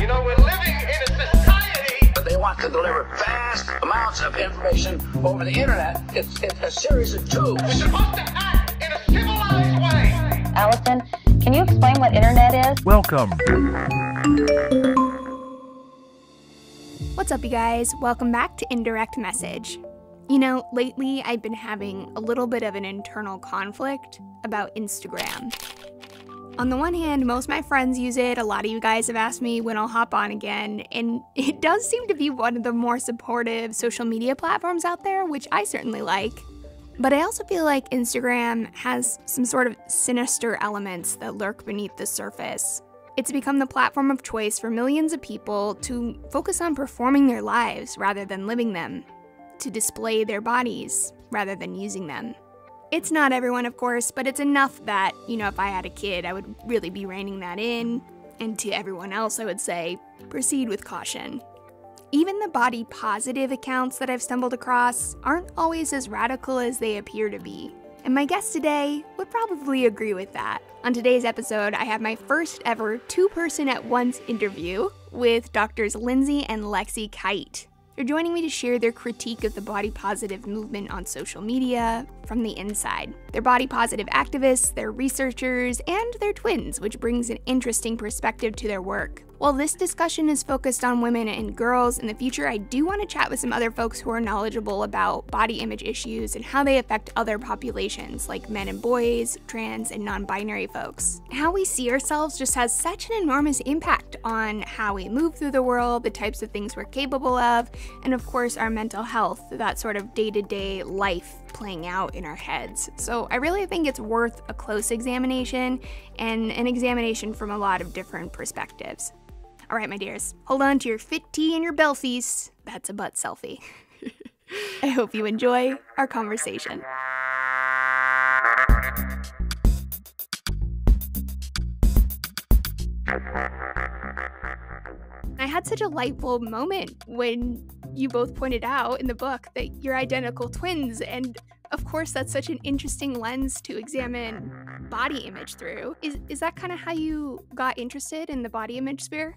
You know, we're living in a society. But they want to deliver vast amounts of information over the internet. It's, it's a series of tubes. We're supposed to act in a civilized way. Allison, can you explain what internet is? Welcome. What's up, you guys? Welcome back to Indirect Message. You know, lately I've been having a little bit of an internal conflict about Instagram. On the one hand, most of my friends use it. A lot of you guys have asked me when I'll hop on again, and it does seem to be one of the more supportive social media platforms out there, which I certainly like. But I also feel like Instagram has some sort of sinister elements that lurk beneath the surface. It's become the platform of choice for millions of people to focus on performing their lives rather than living them, to display their bodies rather than using them. It's not everyone, of course, but it's enough that, you know, if I had a kid, I would really be reining that in. And to everyone else, I would say, proceed with caution. Even the body positive accounts that I've stumbled across aren't always as radical as they appear to be. And my guest today would probably agree with that. On today's episode, I have my first ever two person at once interview with doctors Lindsay and Lexi Kite. They're joining me to share their critique of the body positive movement on social media from the inside. They're body positive activists, they're researchers, and they're twins, which brings an interesting perspective to their work. While this discussion is focused on women and girls, in the future I do want to chat with some other folks who are knowledgeable about body image issues and how they affect other populations, like men and boys, trans, and non binary folks. How we see ourselves just has such an enormous impact on how we move through the world, the types of things we're capable of, and of course our mental health, that sort of day to day life playing out in our heads. So I really think it's worth a close examination and an examination from a lot of different perspectives. All right, my dears, hold on to your fit tea and your belfies. That's a butt selfie. I hope you enjoy our conversation. I had such a light bulb moment when you both pointed out in the book that you're identical twins. And of course, that's such an interesting lens to examine body image through. Is, is that kind of how you got interested in the body image sphere?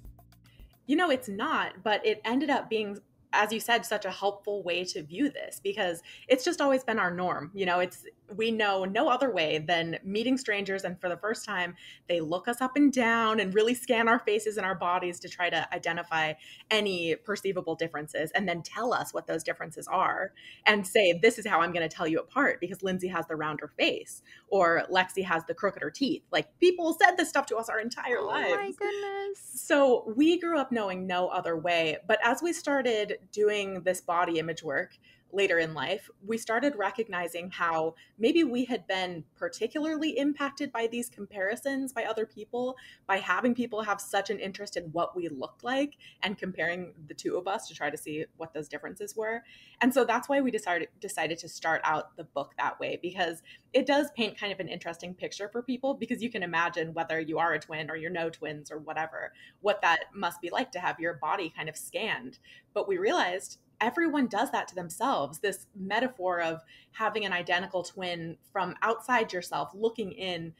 you know it's not but it ended up being as you said such a helpful way to view this because it's just always been our norm you know it's we know no other way than meeting strangers and for the first time they look us up and down and really scan our faces and our bodies to try to identify any perceivable differences and then tell us what those differences are and say this is how i'm going to tell you apart because lindsay has the rounder face or lexi has the crookeder teeth like people said this stuff to us our entire oh lives my goodness so we grew up knowing no other way but as we started doing this body image work later in life, we started recognizing how maybe we had been particularly impacted by these comparisons by other people, by having people have such an interest in what we looked like and comparing the two of us to try to see what those differences were. And so that's why we decided decided to start out the book that way because it does paint kind of an interesting picture for people because you can imagine whether you are a twin or you're no twins or whatever, what that must be like to have your body kind of scanned. But we realized everyone does that to themselves. This metaphor of having an identical twin from outside yourself looking in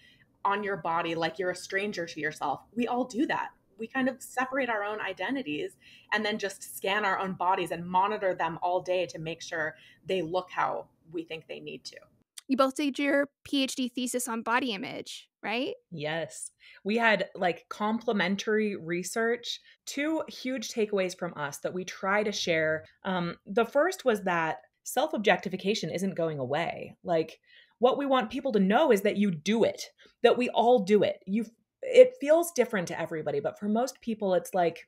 on your body like you're a stranger to yourself. We all do that. We kind of separate our own identities and then just scan our own bodies and monitor them all day to make sure they look how we think they need to you both did your PhD thesis on body image, right? Yes. We had like complementary research. Two huge takeaways from us that we try to share. Um, the first was that self objectification isn't going away. Like, what we want people to know is that you do it, that we all do it. You it feels different to everybody, but for most people it's like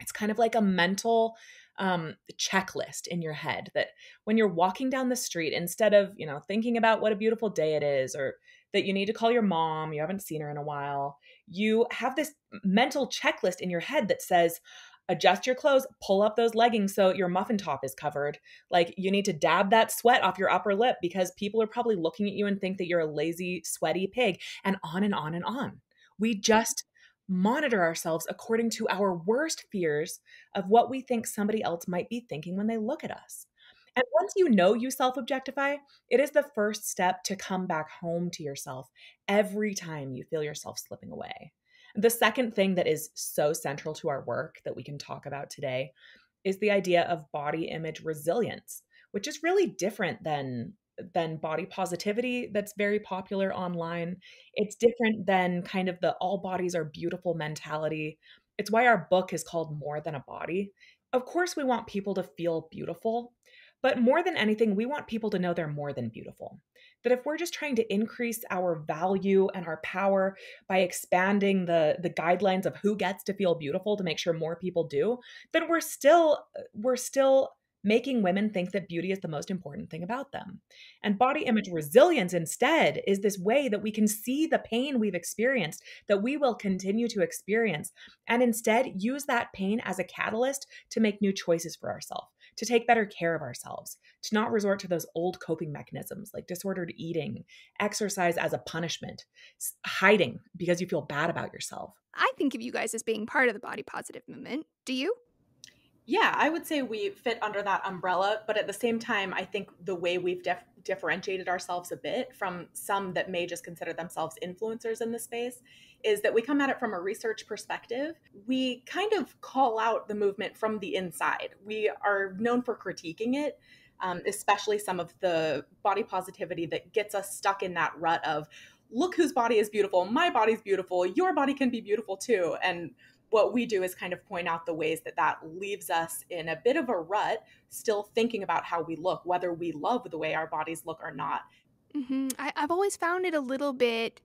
it's kind of like a mental um, checklist in your head that when you're walking down the street, instead of, you know, thinking about what a beautiful day it is or that you need to call your mom, you haven't seen her in a while, you have this mental checklist in your head that says, adjust your clothes, pull up those leggings so your muffin top is covered. Like you need to dab that sweat off your upper lip because people are probably looking at you and think that you're a lazy, sweaty pig, and on and on and on. We just monitor ourselves according to our worst fears of what we think somebody else might be thinking when they look at us. And once you know you self objectify, it is the first step to come back home to yourself every time you feel yourself slipping away. The second thing that is so central to our work that we can talk about today is the idea of body image resilience, which is really different than than body positivity that's very popular online. It's different than kind of the all bodies are beautiful mentality. It's why our book is called More Than a Body. Of course, we want people to feel beautiful, but more than anything, we want people to know they're more than beautiful. That if we're just trying to increase our value and our power by expanding the, the guidelines of who gets to feel beautiful to make sure more people do, then we're still we're still making women think that beauty is the most important thing about them. And body image resilience instead is this way that we can see the pain we've experienced, that we will continue to experience, and instead use that pain as a catalyst to make new choices for ourselves, to take better care of ourselves, to not resort to those old coping mechanisms like disordered eating, exercise as a punishment, hiding because you feel bad about yourself. I think of you guys as being part of the body positive movement. Do you? yeah, I would say we fit under that umbrella, but at the same time, I think the way we've def- differentiated ourselves a bit from some that may just consider themselves influencers in the space is that we come at it from a research perspective. We kind of call out the movement from the inside. We are known for critiquing it, um, especially some of the body positivity that gets us stuck in that rut of, look whose body is beautiful, my body's beautiful, your body can be beautiful too. And what we do is kind of point out the ways that that leaves us in a bit of a rut, still thinking about how we look, whether we love the way our bodies look or not. Mm-hmm. I, I've always found it a little bit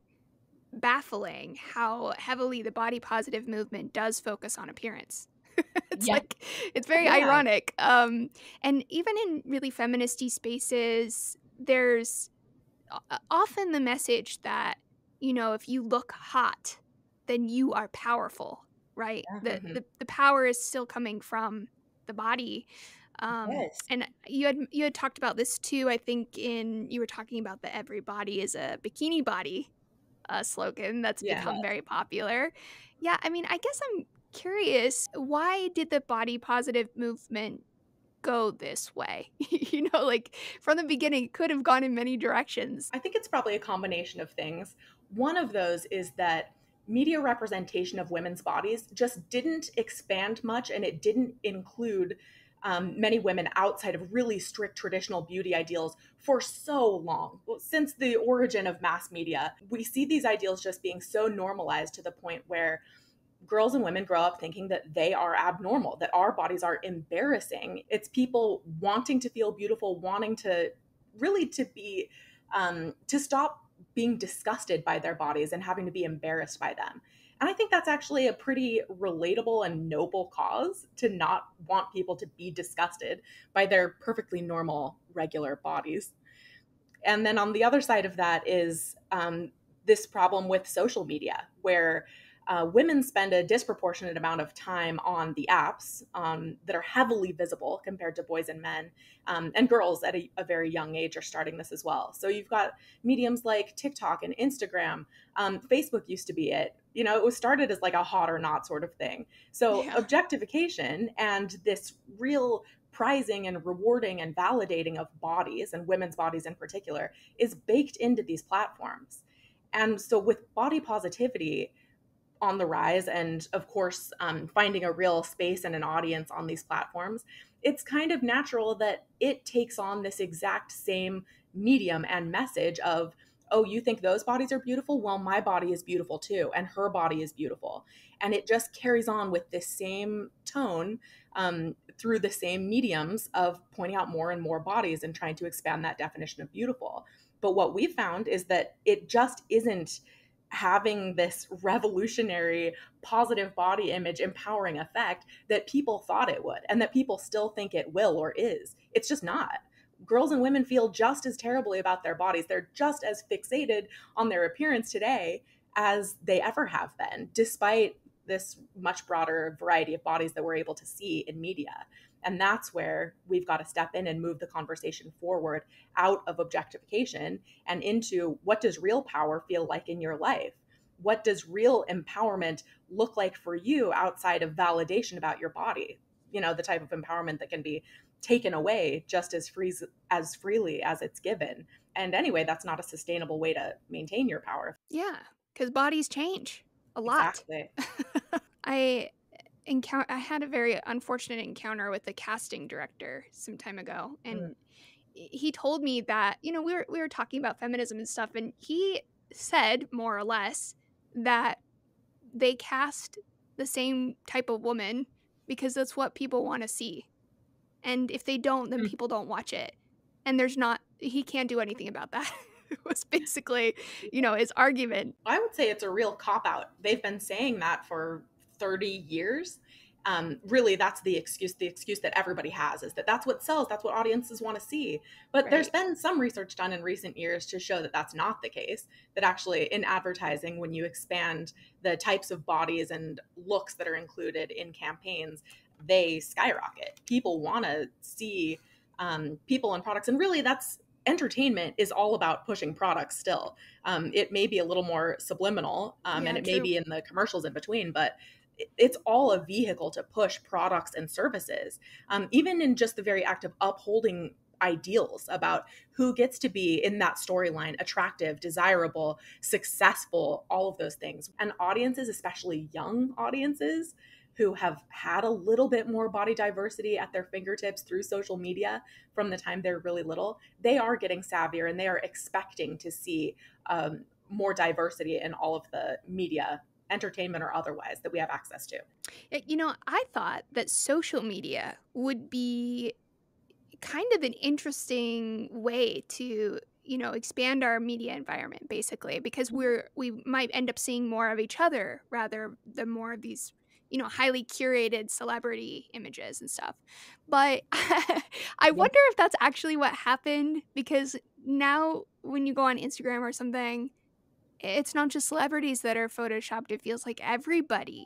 baffling how heavily the body positive movement does focus on appearance. it's yeah. like it's very yeah. ironic. Um, and even in really feministy spaces, there's often the message that you know if you look hot, then you are powerful, right? Yeah. The, mm-hmm. the, the power is still coming from the body. Um, yes. And you had you had talked about this too. I think in you were talking about the "Every body is a bikini body" uh, slogan that's yeah. become very popular. Yeah, I mean, I guess I'm curious. Why did the body positive movement go this way? you know, like from the beginning, it could have gone in many directions. I think it's probably a combination of things. One of those is that media representation of women's bodies just didn't expand much and it didn't include um, many women outside of really strict traditional beauty ideals for so long. since the origin of mass media, we see these ideals just being so normalized to the point where girls and women grow up thinking that they are abnormal, that our bodies are embarrassing. It's people wanting to feel beautiful, wanting to really to be um, to stop being disgusted by their bodies and having to be embarrassed by them. And I think that's actually a pretty relatable and noble cause to not want people to be disgusted by their perfectly normal, regular bodies. And then on the other side of that is um, this problem with social media, where uh, women spend a disproportionate amount of time on the apps um, that are heavily visible compared to boys and men. Um, and girls at a, a, very young age are starting this as well. So you've got mediums like TikTok and Instagram. Um, Facebook used to be it. You know, it was started as like a hot or not sort of thing. So yeah. objectification and this real prizing and rewarding and validating of bodies and women's bodies in particular is baked into these platforms. And so with body positivity, on the rise and of course um, finding a real space and an audience on these platforms it's kind of natural that it takes on this exact same medium and message of oh you think those bodies are beautiful well my body is beautiful too and her body is beautiful and it just carries on with this same tone um, through the same mediums of pointing out more and more bodies and trying to expand that definition of beautiful but what we found is that it just isn't having this revolutionary positive body image empowering effect that people thought it would and that people still think it will or is. It's just not. Girls and women feel just as terribly about their bodies. They're just as fixated on their appearance today as they ever have been, despite this much broader variety of bodies that we're able to see in media. And that's where we've got to step in and move the conversation forward out of objectification and into what does real power feel like in your life? What does real empowerment look like for you outside of validation about your body? You know, the type of empowerment that can be taken away just as free as freely as it's given. And anyway, that's not a sustainable way to maintain your power. Yeah, cuz bodies change a lot. Exactly. I encounter I had a very unfortunate encounter with the casting director some time ago mm. and mm. he told me that, you know, we were we were talking about feminism and stuff and he said more or less that they cast the same type of woman because that's what people want to see. And if they don't, then mm. people don't watch it. And there's not he can't do anything about that. was basically, you know, his argument. I would say it's a real cop out. They've been saying that for 30 years. Um, really that's the excuse the excuse that everybody has is that that's what sells that's what audiences want to see but right. there's been some research done in recent years to show that that's not the case that actually in advertising when you expand the types of bodies and looks that are included in campaigns they skyrocket people want to see um, people and products and really that's entertainment is all about pushing products still. Um, it may be a little more subliminal um, yeah, and it true. may be in the commercials in between, but it's all a vehicle to push products and services. Um, even in just the very act of upholding ideals about who gets to be in that storyline attractive, desirable, successful, all of those things. And audiences, especially young audiences, who have had a little bit more body diversity at their fingertips through social media from the time they're really little, they are getting savvier and they are expecting to see um, more diversity in all of the media entertainment or otherwise that we have access to. You know, I thought that social media would be kind of an interesting way to, you know, expand our media environment basically because we're we might end up seeing more of each other rather than more of these you know highly curated celebrity images and stuff but i yeah. wonder if that's actually what happened because now when you go on instagram or something it's not just celebrities that are photoshopped it feels like everybody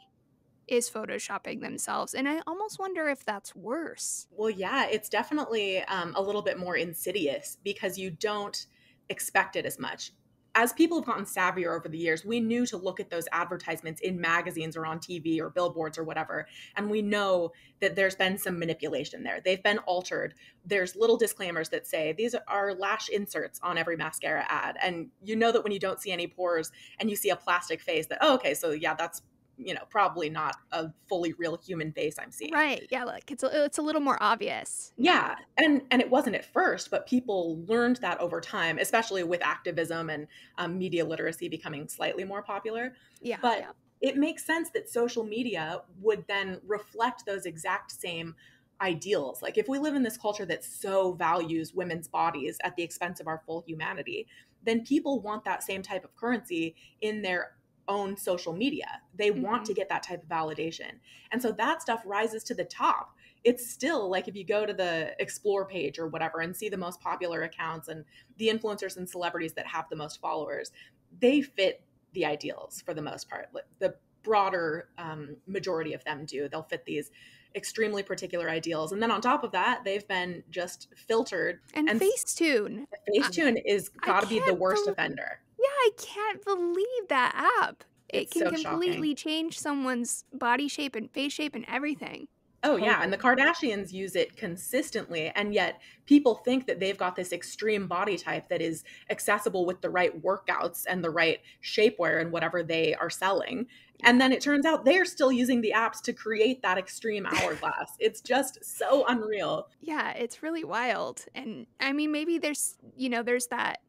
is photoshopping themselves and i almost wonder if that's worse well yeah it's definitely um, a little bit more insidious because you don't expect it as much as people have gotten savvier over the years, we knew to look at those advertisements in magazines or on TV or billboards or whatever. And we know that there's been some manipulation there. They've been altered. There's little disclaimers that say these are lash inserts on every mascara ad. And you know that when you don't see any pores and you see a plastic face, that, oh, okay, so yeah, that's you know probably not a fully real human face i'm seeing right yeah look it's a, it's a little more obvious yeah and and it wasn't at first but people learned that over time especially with activism and um, media literacy becoming slightly more popular yeah but yeah. it makes sense that social media would then reflect those exact same ideals like if we live in this culture that so values women's bodies at the expense of our full humanity then people want that same type of currency in their own social media. They mm-hmm. want to mm-hmm. get that type of validation. And so that stuff rises to the top. It's still like if you go to the explore page or whatever and see the most popular accounts and the influencers and celebrities that have the most followers, they fit the ideals for the most part. The broader um, majority of them do. They'll fit these extremely particular ideals. And then on top of that, they've been just filtered. And, and Facetune. Facetune is got to be the worst believe- offender. I can't believe that app. It it's can so completely shocking. change someone's body shape and face shape and everything. Oh, yeah. And the Kardashians use it consistently. And yet people think that they've got this extreme body type that is accessible with the right workouts and the right shapewear and whatever they are selling. And then it turns out they are still using the apps to create that extreme hourglass. it's just so unreal. Yeah, it's really wild. And I mean, maybe there's, you know, there's that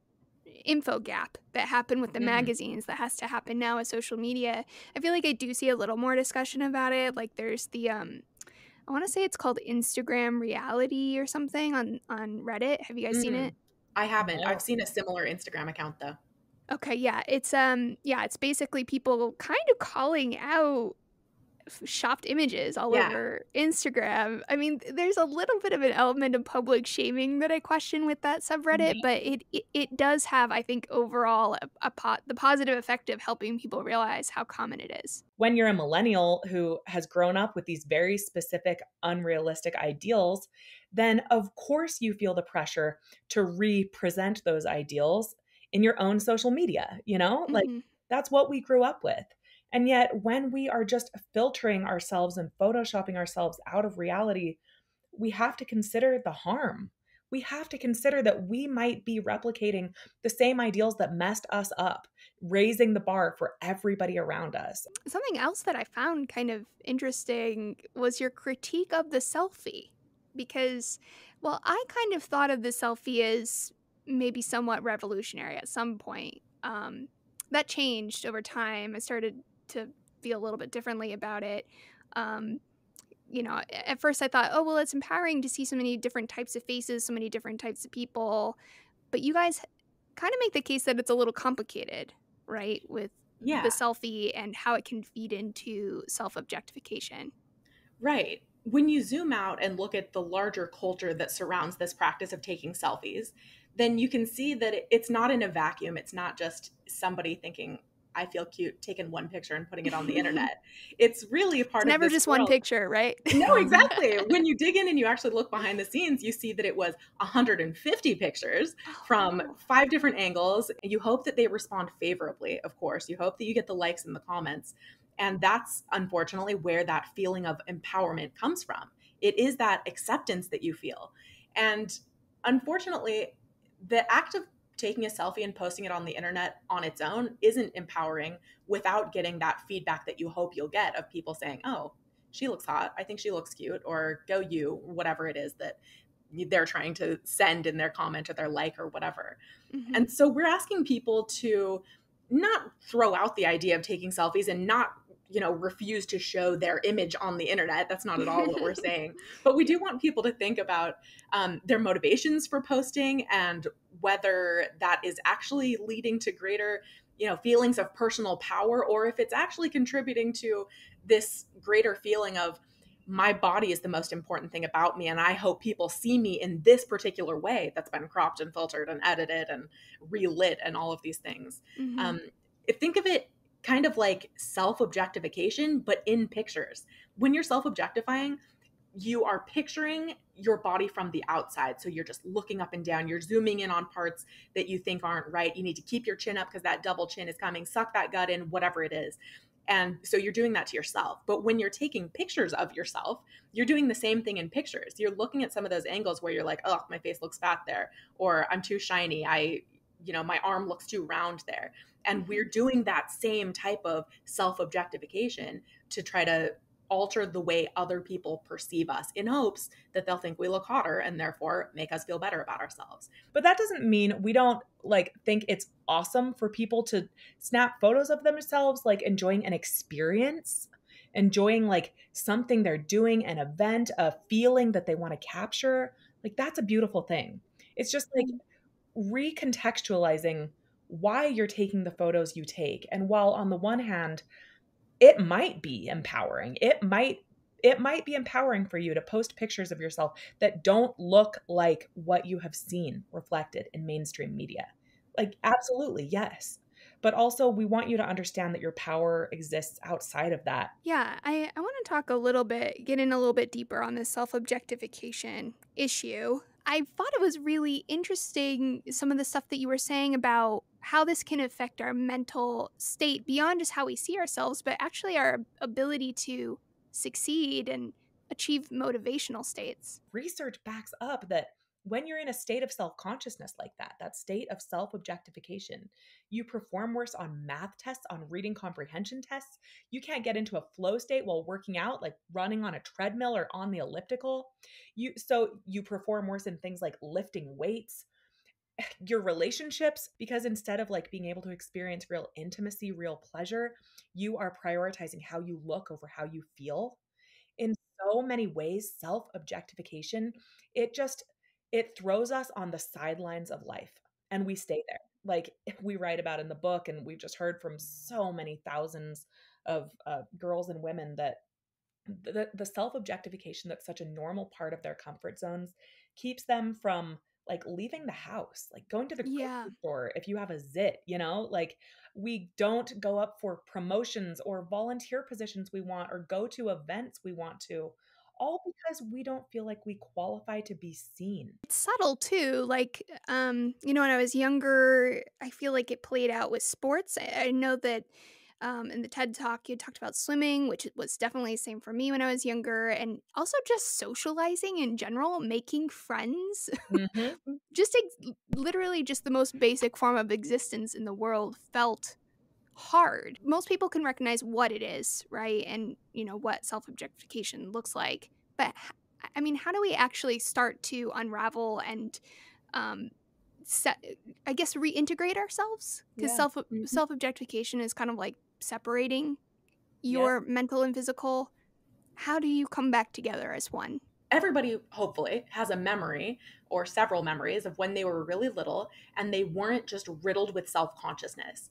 info gap that happened with the mm-hmm. magazines that has to happen now with social media. I feel like I do see a little more discussion about it. Like there's the um I want to say it's called Instagram reality or something on on Reddit. Have you guys mm-hmm. seen it? Mm-hmm. I haven't. Oh. I've seen a similar Instagram account though. Okay, yeah. It's um yeah, it's basically people kind of calling out shopped images all yeah. over Instagram. I mean, there's a little bit of an element of public shaming that I question with that subreddit, mm-hmm. but it, it, it does have, I think, overall a, a pot the positive effect of helping people realize how common it is. When you're a millennial who has grown up with these very specific unrealistic ideals, then of course you feel the pressure to represent those ideals in your own social media, you know? Mm-hmm. Like that's what we grew up with. And yet, when we are just filtering ourselves and photoshopping ourselves out of reality, we have to consider the harm. We have to consider that we might be replicating the same ideals that messed us up, raising the bar for everybody around us. Something else that I found kind of interesting was your critique of the selfie. Because, well, I kind of thought of the selfie as maybe somewhat revolutionary at some point. Um, that changed over time. I started to feel a little bit differently about it. Um, you know, at first I thought, oh, well, it's empowering to see so many different types of faces, so many different types of people. But you guys kind of make the case that it's a little complicated, right? With yeah. the selfie and how it can feed into self objectification. Right. When you zoom out and look at the larger culture that surrounds this practice of taking selfies, then you can see that it's not in a vacuum. It's not just somebody thinking, I feel cute taking one picture and putting it on the internet. It's really part it's never of never just world. one picture, right? no, exactly. when you dig in and you actually look behind the scenes, you see that it was 150 pictures from oh. five different angles. You hope that they respond favorably, of course. You hope that you get the likes and the comments. And that's unfortunately where that feeling of empowerment comes from. It is that acceptance that you feel. And unfortunately, the act of taking a selfie and posting it on the internet on its own isn't empowering without getting that feedback that you hope you'll get of people saying, "Oh, she looks hot. I think she looks cute," or "Go you," whatever it is that they're trying to send in their comment or their like or whatever. Mm-hmm. And so we're asking people to not throw out the idea of taking selfies and not you know refuse to show their image on the internet that's not at all what we're saying but we do want people to think about um, their motivations for posting and whether that is actually leading to greater you know feelings of personal power or if it's actually contributing to this greater feeling of my body is the most important thing about me and i hope people see me in this particular way that's been cropped and filtered and edited and relit and all of these things mm-hmm. um, think of it kind of like self objectification, but in pictures. When you're self objectifying, you are picturing your body from the outside. So you're just looking up and down. You're zooming in on parts that you think aren't right. You need to keep your chin up because that double chin is coming. Suck that gut in, whatever it is. And so you're doing that to yourself. But when you're taking pictures of yourself, you're doing the same thing in pictures. You're looking at some of those angles where you're like, oh, my face looks fat there, or I'm too shiny. I, you know, my arm looks too round there. And mm-hmm. we're doing that same type of self objectification to try to alter the way other people perceive us in hopes that they'll think we look hotter and therefore make us feel better about ourselves. But that doesn't mean we don't like think it's awesome for people to snap photos of themselves like enjoying an experience, enjoying like something they're doing, an event, a feeling that they want to capture. Like that's a beautiful thing. It's just like mm-hmm. recontextualizing why you're taking the photos you take. And while on the one hand, it might be empowering, it might it might be empowering for you to post pictures of yourself that don't look like what you have seen reflected in mainstream media. Like absolutely, yes. But also we want you to understand that your power exists outside of that. Yeah, I, I want to talk a little bit, get in a little bit deeper on this self-objectification issue I thought it was really interesting some of the stuff that you were saying about how this can affect our mental state beyond just how we see ourselves, but actually our ability to succeed and achieve motivational states. Research backs up that when you're in a state of self consciousness like that, that state of self objectification, you perform worse on math tests, on reading comprehension tests. You can't get into a flow state while working out, like running on a treadmill or on the elliptical. You so you perform worse in things like lifting weights, your relationships because instead of like being able to experience real intimacy, real pleasure, you are prioritizing how you look over how you feel. In so many ways, self objectification, it just it throws us on the sidelines of life and we stay there. Like we write about in the book and we've just heard from so many thousands of uh, girls and women that the, the self objectification that's such a normal part of their comfort zones keeps them from like leaving the house, like going to the grocery yeah. store if you have a zit, you know? Like we don't go up for promotions or volunteer positions we want or go to events we want to all because we don't feel like we qualify to be seen. It's subtle too. Like, um, you know, when I was younger, I feel like it played out with sports. I, I know that um, in the TED talk, you talked about swimming, which was definitely the same for me when I was younger, and also just socializing in general, making friends, mm-hmm. just ex- literally just the most basic form of existence in the world felt hard. Most people can recognize what it is, right? And, you know, what self objectification looks like. But, I mean, how do we actually start to unravel and, um, set, I guess, reintegrate ourselves? Because yeah. self mm-hmm. self objectification is kind of like separating your yep. mental and physical how do you come back together as one everybody hopefully has a memory or several memories of when they were really little and they weren't just riddled with self-consciousness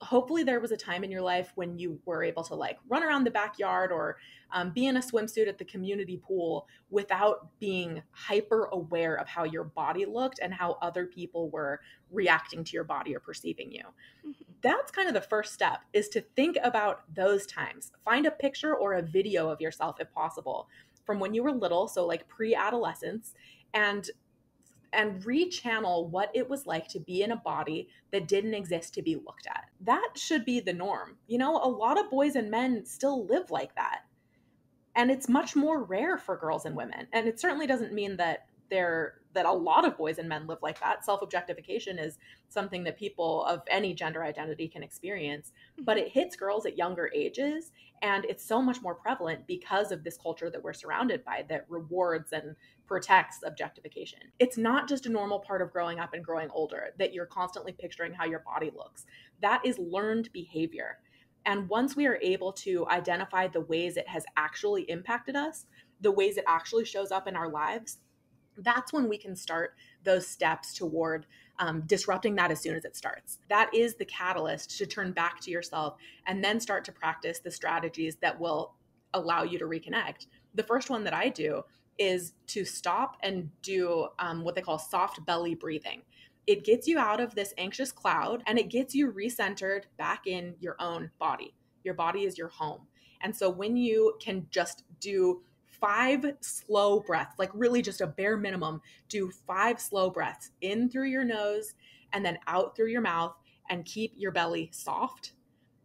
hopefully there was a time in your life when you were able to like run around the backyard or um, be in a swimsuit at the community pool without being hyper aware of how your body looked and how other people were reacting to your body or perceiving you mm-hmm that's kind of the first step is to think about those times. Find a picture or a video of yourself if possible from when you were little, so like pre-adolescence and and rechannel what it was like to be in a body that didn't exist to be looked at. That should be the norm. You know, a lot of boys and men still live like that. And it's much more rare for girls and women. And it certainly doesn't mean that there that a lot of boys and men live like that. Self objectification is something that people of any gender identity can experience, but mm-hmm. it hits girls at younger ages. And it's so much more prevalent because of this culture that we're surrounded by that rewards and protects objectification. It's not just a normal part of growing up and growing older that you're constantly picturing how your body looks, that is learned behavior. And once we are able to identify the ways it has actually impacted us, the ways it actually shows up in our lives, that's when we can start those steps toward um, disrupting that as soon as it starts. That is the catalyst to turn back to yourself and then start to practice the strategies that will allow you to reconnect. The first one that I do is to stop and do um, what they call soft belly breathing. It gets you out of this anxious cloud and it gets you recentered back in your own body. Your body is your home. And so when you can just do five slow breaths, like really just a bare minimum. Do five slow breaths in through your nose and then out through your mouth and keep your belly soft.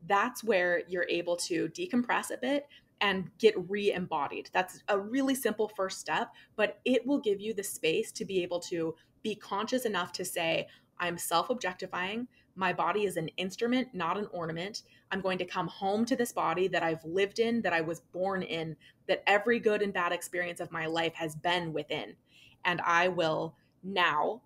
That's where you're able to decompress a bit and get re embodied. That's a really simple first step, but it will give you the space to be able to be conscious enough to say, I'm self objectifying. My body is an instrument, not an ornament. I'm going to come home to this body that I've lived in, that I was born in, that every good and bad experience of my life has been within. And I will now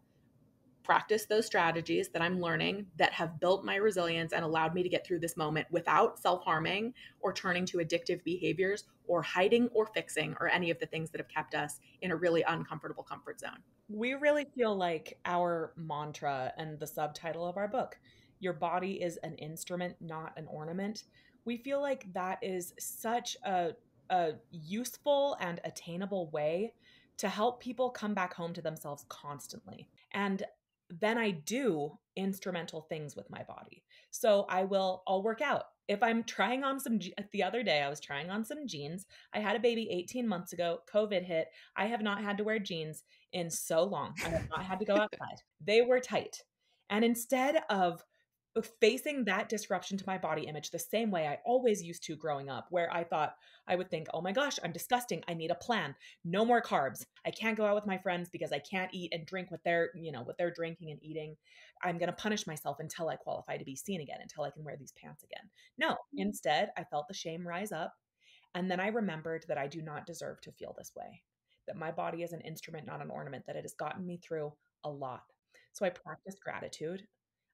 practice those strategies that I'm learning that have built my resilience and allowed me to get through this moment without self harming or turning to addictive behaviors or hiding or fixing or any of the things that have kept us in a really uncomfortable comfort zone. We really feel like our mantra and the subtitle of our book, Your Body is an Instrument, Not an Ornament, we feel like that is such a, a useful and attainable way to help people come back home to themselves constantly. And then I do instrumental things with my body. So I will, I'll work out. If I'm trying on some, the other day I was trying on some jeans. I had a baby 18 months ago. COVID hit. I have not had to wear jeans in so long. I have not had to go outside. they were tight. And instead of facing that disruption to my body image the same way I always used to growing up, where I thought I would think, oh my gosh, I'm disgusting. I need a plan. No more carbs. I can't go out with my friends because I can't eat and drink what they're, you know, what they're drinking and eating. I'm going to punish myself until I qualify to be seen again, until I can wear these pants again. No, mm-hmm. instead, I felt the shame rise up. And then I remembered that I do not deserve to feel this way, that my body is an instrument, not an ornament, that it has gotten me through a lot. So I practiced gratitude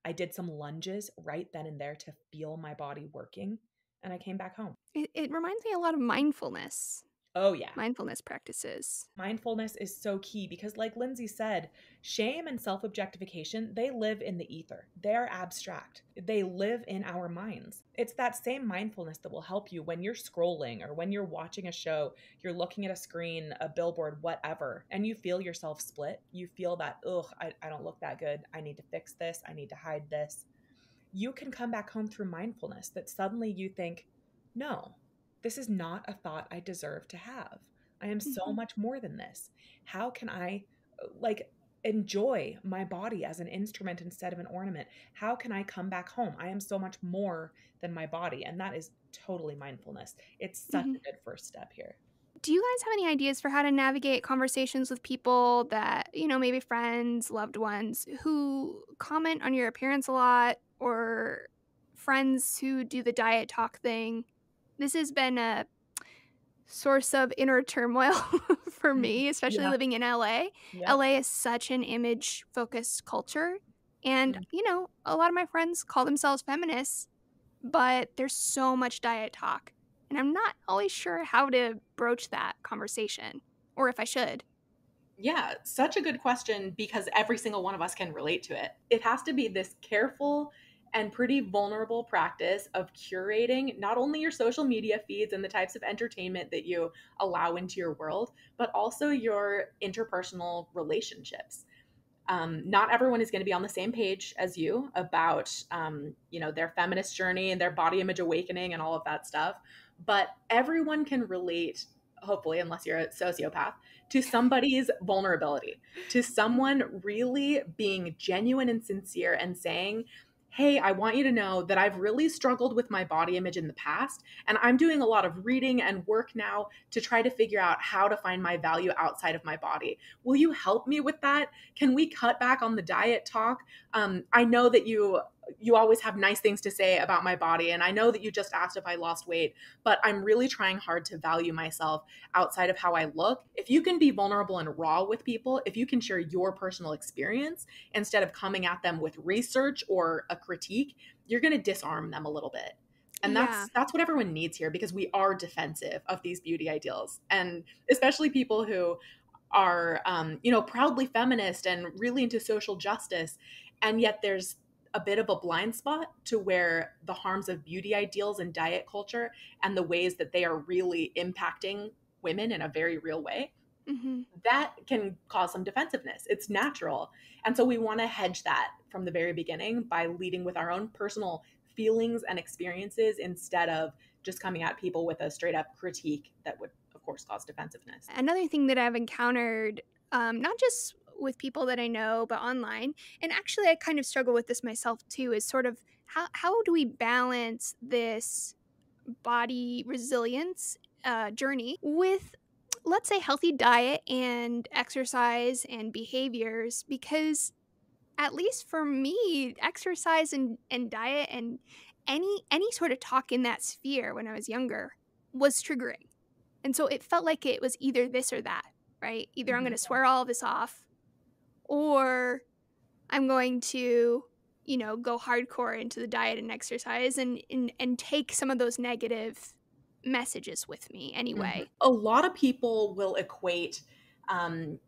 I did some lunges right then and there to feel my body working, and I came back home. It, it reminds me a lot of mindfulness. Oh, yeah. Mindfulness practices. Mindfulness is so key because, like Lindsay said, shame and self objectification, they live in the ether. They're abstract. They live in our minds. It's that same mindfulness that will help you when you're scrolling or when you're watching a show, you're looking at a screen, a billboard, whatever, and you feel yourself split. You feel that, ugh, I, I don't look that good. I need to fix this. I need to hide this. You can come back home through mindfulness that suddenly you think, no, this is not a thought I deserve to have. I am so mm-hmm. much more than this. How can I like enjoy my body as an instrument instead of an ornament? How can I come back home? I am so much more than my body. And that is totally mindfulness. It's such mm-hmm. a good first step here. Do you guys have any ideas for how to navigate conversations with people that, you know, maybe friends, loved ones who comment on your appearance a lot or friends who do the diet talk thing? this has been a source of inner turmoil for mm, me, especially yeah. living in LA. Yeah. LA is such an image focused culture. And, mm. you know, a lot of my friends call themselves feminists, but there's so much diet talk. And I'm not always sure how to broach that conversation or if I should. Yeah, such a good question because every single one of us can relate to it. It has to be this careful and pretty vulnerable practice of curating not only your social media feeds and the types of entertainment that you allow into your world, but also your interpersonal relationships. Um, not everyone is going to be on the same page as you about um, you know their feminist journey and their body image awakening and all of that stuff but everyone can relate hopefully unless you're a sociopath to somebody's vulnerability to someone really being genuine and sincere and saying hey, I want you to know that I've really struggled with my body image in the past, and I'm doing a lot of reading and work now to try to figure out how to find my value outside of my body. Will you help me with that? Can we cut back on the diet talk? Um, I know that you you always have nice things to say about my body. And I know that you just asked if I lost weight, but I'm really trying hard to value myself outside of how I look. If you can be vulnerable and raw with people, if you can share your personal experience instead of coming at them with research or a critique, you're going to disarm them a little bit. And that's yeah. that's what everyone needs here because we are defensive of these beauty ideals. And especially people who are um, you know proudly feminist and really into social justice and yet there's a bit of a blind spot to where the harms of beauty ideals and diet culture and the ways that they are really impacting women in a very real way. Mm-hmm. That can cause some defensiveness. It's natural. And so we want to hedge that from the very beginning by leading with our own personal feelings and experiences instead of just coming at people with a straight up critique that would, of course, cause defensiveness. Another thing that I've encountered, um, not just with people that I know, but online. And actually, I kind of struggle with this myself too is sort of how, how do we balance this body resilience uh, journey with, let's say, healthy diet and exercise and behaviors? Because at least for me, exercise and, and diet and any any sort of talk in that sphere when I was younger was triggering. And so it felt like it was either this or that right? Either I'm going to mm-hmm. swear all of this off or I'm going to, you know, go hardcore into the diet and exercise and and, and take some of those negative messages with me anyway. Mm-hmm. A lot of people will equate um,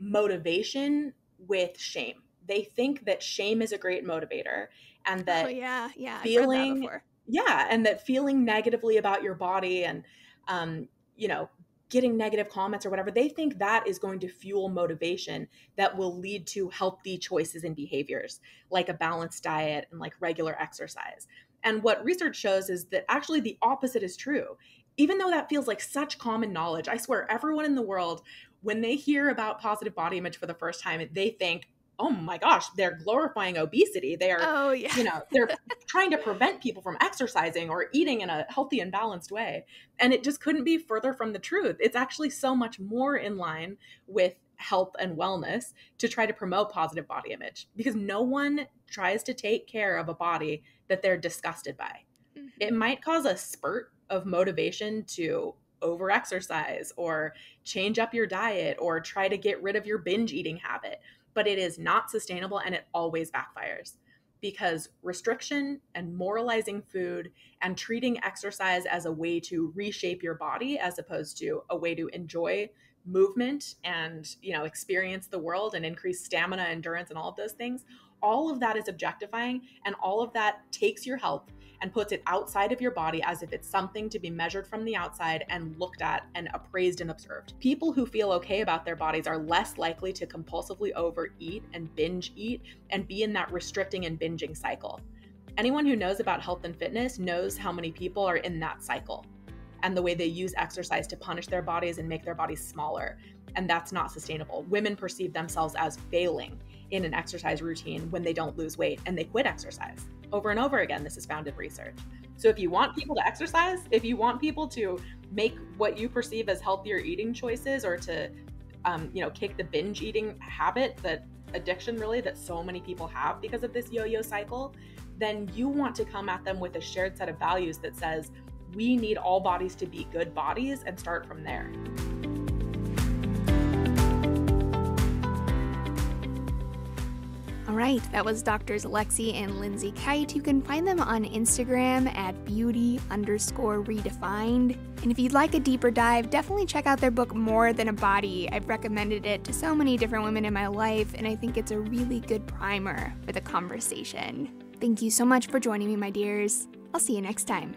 motivation with shame. They think that shame is a great motivator and oh, that oh, yeah, yeah, feeling that yeah, and that feeling negatively about your body and um, you know, getting negative comments or whatever, they think that is going to fuel motivation that will lead to healthy choices and behaviors like a balanced diet and like regular exercise. And what research shows is that actually the opposite is true. Even though that feels like such common knowledge, I swear everyone in the world, when they hear about positive body image for the first time, they think, oh my gosh, they're glorifying obesity. They are, oh, yeah. you know, they're trying to prevent people from exercising or eating in a healthy and balanced way. And it just couldn't be further from the truth. It's actually so much more in line with health and wellness to try to promote positive body image because no one tries to take care of a body that they're disgusted by. Mm-hmm. It might cause a spurt of motivation to over-exercise or change up your diet or try to get rid of your binge eating habit but it is not sustainable and it always backfires because restriction and moralizing food and treating exercise as a way to reshape your body as opposed to a way to enjoy movement and you know experience the world and increase stamina endurance and all of those things all of that is objectifying and all of that takes your health and puts it outside of your body as if it's something to be measured from the outside and looked at and appraised and observed. People who feel okay about their bodies are less likely to compulsively overeat and binge eat and be in that restricting and binging cycle. Anyone who knows about health and fitness knows how many people are in that cycle and the way they use exercise to punish their bodies and make their bodies smaller. And that's not sustainable. Women perceive themselves as failing in an exercise routine when they don't lose weight and they quit exercise. Over and over again, this is found in research. So if you want people to exercise, if you want people to make what you perceive as healthier eating choices or to um, you know, kick the binge eating habit that addiction really that so many people have because of this yo yo cycle, then you want to come at them with a shared set of values that says, we need all bodies to be good bodies and start from there. All right, that was doctors Lexi and Lindsay Kite. You can find them on Instagram at beauty underscore redefined. And if you'd like a deeper dive, definitely check out their book More Than a Body. I've recommended it to so many different women in my life, and I think it's a really good primer for the conversation. Thank you so much for joining me, my dears. I'll see you next time.